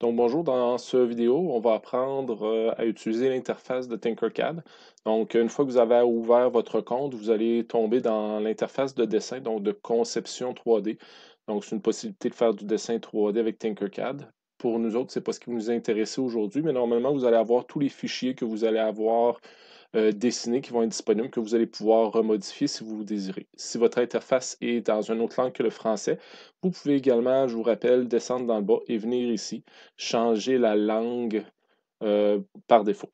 Donc bonjour, dans ce vidéo, on va apprendre euh, à utiliser l'interface de Tinkercad. Donc une fois que vous avez ouvert votre compte, vous allez tomber dans l'interface de dessin, donc de conception 3D. Donc c'est une possibilité de faire du dessin 3D avec Tinkercad. Pour nous autres, c'est pas ce qui nous intéresse aujourd'hui, mais normalement, vous allez avoir tous les fichiers que vous allez avoir euh, dessinés qui vont être disponibles que vous allez pouvoir remodifier si vous le désirez. Si votre interface est dans une autre langue que le français, vous pouvez également, je vous rappelle, descendre dans le bas et venir ici, changer la langue euh, par défaut.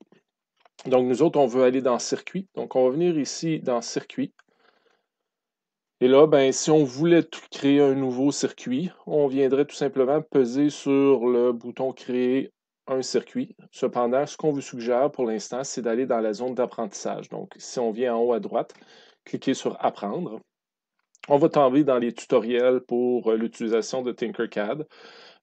Donc, nous autres, on veut aller dans circuit. Donc, on va venir ici dans circuit. Et là, ben, si on voulait créer un nouveau circuit, on viendrait tout simplement peser sur le bouton créer un circuit. Cependant, ce qu'on vous suggère pour l'instant, c'est d'aller dans la zone d'apprentissage. Donc, si on vient en haut à droite, cliquez sur Apprendre. On va tomber dans les tutoriels pour euh, l'utilisation de Tinkercad.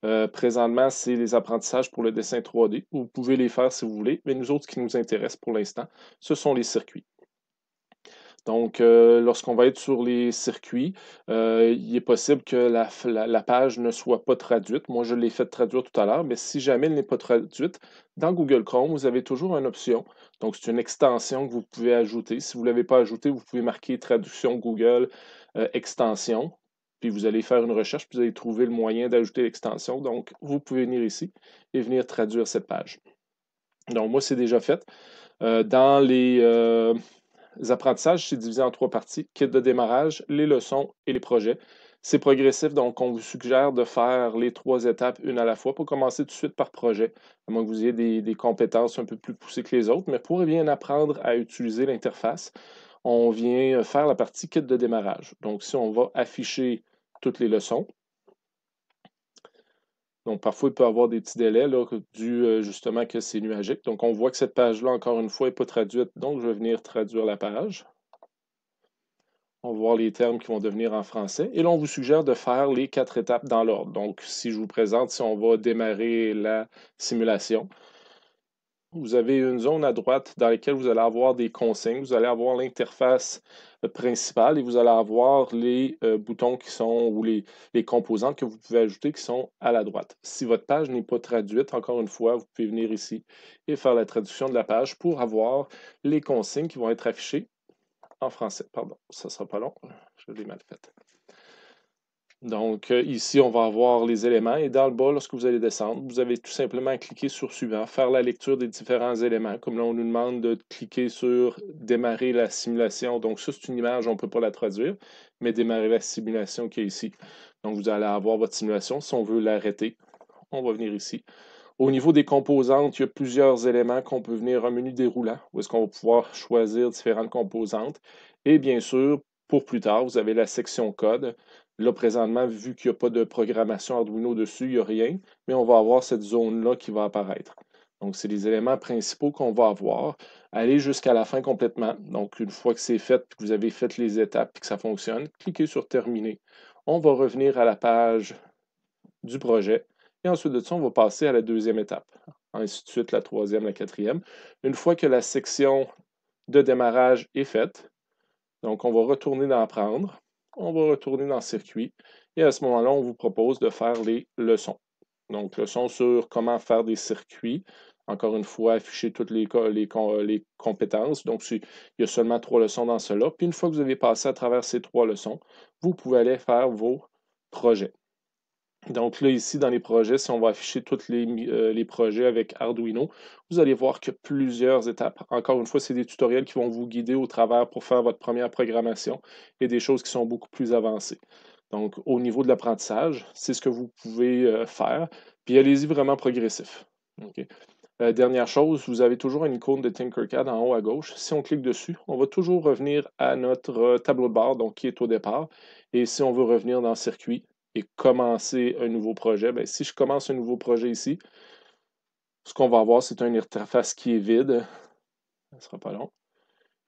Euh, présentement, c'est les apprentissages pour le dessin 3D. Vous pouvez les faire si vous voulez, mais nous autres, ce qui nous intéresse pour l'instant, ce sont les circuits. Donc, euh, lorsqu'on va être sur les circuits, euh, il est possible que la, page ne soit pas traduite. Moi, je l'ai fait traduire tout à l'heure, mais si jamais elle n'est pas traduite, dans Google Chrome, vous avez toujours une option. Donc, c'est une extension que vous pouvez ajouter. Si vous ne l'avez pas ajoutée, vous pouvez marquer traduction Google euh, extension. Puis vous allez faire une recherche, puis vous allez trouver le moyen d'ajouter l'extension. Donc, vous pouvez venir ici et venir traduire cette page. Donc, moi, c'est déjà fait. dans les les apprentissages, c'est divisé en trois parties, kit de démarrage, les leçons et les projets. C'est progressif, donc on vous suggère de faire les trois étapes une à la fois pour commencer tout de suite par projet, à moins que vous ayez des, des compétences un peu plus poussées que les autres, mais pour bien apprendre à utiliser l'interface, on vient faire la partie kit de démarrage. Donc, si on va afficher toutes les leçons, donc, parfois, il peut y avoir des petits délais dû euh, justement que c'est nuagique. Donc, on voit que cette page-là, encore une fois, n'est pas traduite. Donc, je vais venir traduire la page. On va voir les termes qui vont devenir en français. Et là, on vous suggère de faire les quatre étapes dans l'ordre. Donc, si je vous présente, si on va démarrer la simulation, vous avez une zone à droite dans laquelle vous allez avoir des consignes, vous allez avoir l'interface euh, principale et vous allez avoir les euh, boutons qui sont ou les, les, composantes que vous pouvez ajouter qui sont à la droite. Si votre page n'est pas traduite, encore une fois, vous pouvez venir ici et faire la traduction de la page pour avoir les consignes qui vont être affichées en français. Pardon, ça ne sera pas long, je l'ai mal fait. Donc euh, ici, on va avoir les éléments et dans le bas, lorsque vous allez descendre, vous avez tout simplement cliquer sur Suivant, faire la lecture des différents éléments. Comme là, on nous demande de cliquer sur Démarrer la simulation. Donc ça, c'est une image, on ne peut pas la traduire, mais démarrer la simulation qui est ici. Donc vous allez avoir votre simulation. Si on veut l'arrêter, on va venir ici. Au niveau des composantes, il y a plusieurs éléments qu'on peut venir un menu déroulant, où est-ce qu'on va pouvoir choisir différentes composantes. Et bien sûr, pour plus tard, vous avez la section code. Là, présentement, vu qu'il n'y a pas de programmation Arduino dessus, il n'y a rien, mais on va avoir cette zone-là qui va apparaître. Donc, c'est les éléments principaux qu'on va avoir. Allez jusqu'à la fin complètement. Donc, une fois que c'est fait, que vous avez fait les étapes et que ça fonctionne, cliquez sur Terminer. On va revenir à la page du projet. Et ensuite de ça, on va passer à la deuxième étape. Ainsi de suite, la troisième, la quatrième. Une fois que la section de démarrage est faite, donc on va retourner dans Apprendre on va retourner dans le circuit et à ce moment-là, on vous propose de faire les leçons. Donc, leçons sur comment faire des circuits. Encore une fois, afficher toutes les, les compétences. Donc, il y a seulement trois leçons dans cela. Puis, une fois que vous avez passé à travers ces trois leçons, vous pouvez aller faire vos projets. Donc là, ici, dans les projets, si on va afficher tous euh, les, projets avec Arduino, vous allez voir que plusieurs étapes. Encore une fois, c'est des tutoriels qui vont vous guider au travers pour faire votre première programmation et des choses qui sont beaucoup plus avancées. Donc, au niveau de l'apprentissage, c'est ce que vous pouvez euh, faire. Puis allez-y vraiment progressif. Euh, dernière chose, vous avez toujours une icône de Tinkercad en haut à gauche. Si on clique dessus, on va toujours revenir à notre tableau de bord, donc qui est au départ. Et si on veut revenir dans le circuit, et commencer un nouveau projet, ben, si je commence un nouveau projet ici, ce qu'on va avoir, c'est une interface qui est vide. Ça ne sera pas long.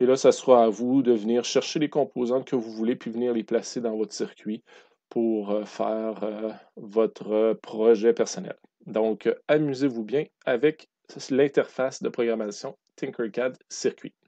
Et là, ça sera à vous de venir chercher les composantes que vous voulez, puis venir les placer dans votre circuit pour euh, faire euh, votre euh, projet personnel. Donc, amusez-vous bien avec l'interface de programmation Tinkercad Circuit.